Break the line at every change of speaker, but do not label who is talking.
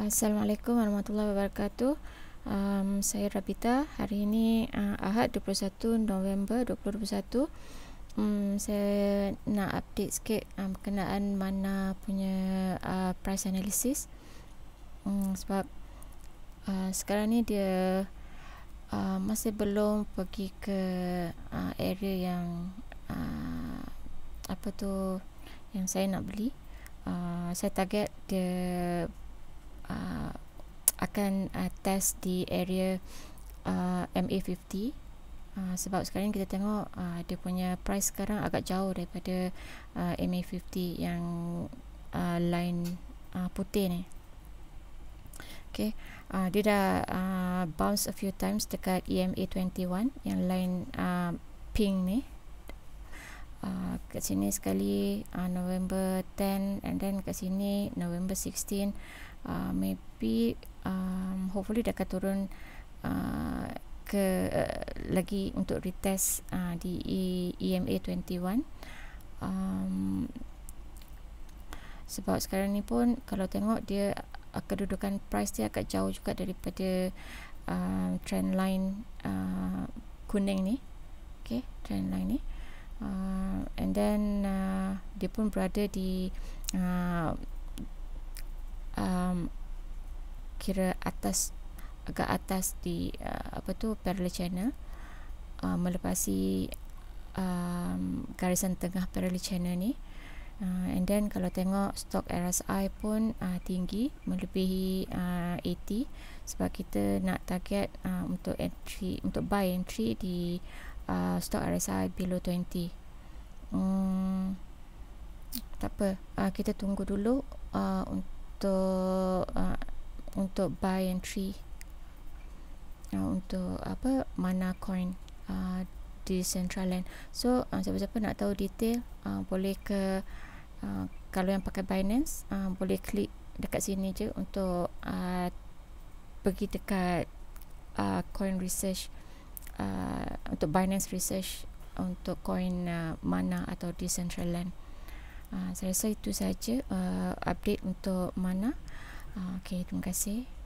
Assalamualaikum warahmatullahi wabarakatuh. Um, saya Rabita. Hari ini uh, Ahad 21 November 2021. Um, saya nak update sikit um, berkenaan mana punya uh, price analysis. Um, sebab uh, sekarang ni dia uh, masih belum pergi ke uh, area yang uh, apa tu yang saya nak beli. Uh, saya target dia uh, akan uh, test di area uh, MA50 uh, sebab sekarang kita tengok uh, dia punya price sekarang agak jauh daripada uh, MA50 yang uh, line uh, putih ni Okay. Uh, dia dah uh, bounce a few times dekat EMA21 yang line uh, pink ni kat sini sekali uh, November 10 and then kat sini November 16 uh, maybe um, hopefully dia akan turun uh, ke uh, lagi untuk retest uh, di e- EMA 21 um, sebab sekarang ni pun kalau tengok dia uh, kedudukan price dia agak jauh juga daripada uh, trend line uh, kuning ni okay, trend line ni uh, and then uh, dia pun berada di uh, um, kira atas agak atas di uh, apa tu parallel channel uh, melepasi um, garisan tengah parallel channel ni uh, and then kalau tengok stok RSI pun uh, tinggi melebihi uh, 80 sebab kita nak target uh, untuk entry untuk buy entry di uh, uh, stock RSI below 20 hmm, tak apa uh, kita tunggu dulu uh, untuk uh, untuk buy entry uh, untuk apa mana coin uh, di central land so uh, siapa-siapa nak tahu detail uh, boleh ke uh, kalau yang pakai Binance uh, boleh klik dekat sini je untuk uh, pergi dekat uh, coin research Uh, untuk Binance Research untuk coin uh, mana atau Decentraland. Uh, saya rasa itu saja uh, update untuk mana. Uh, okay, terima kasih.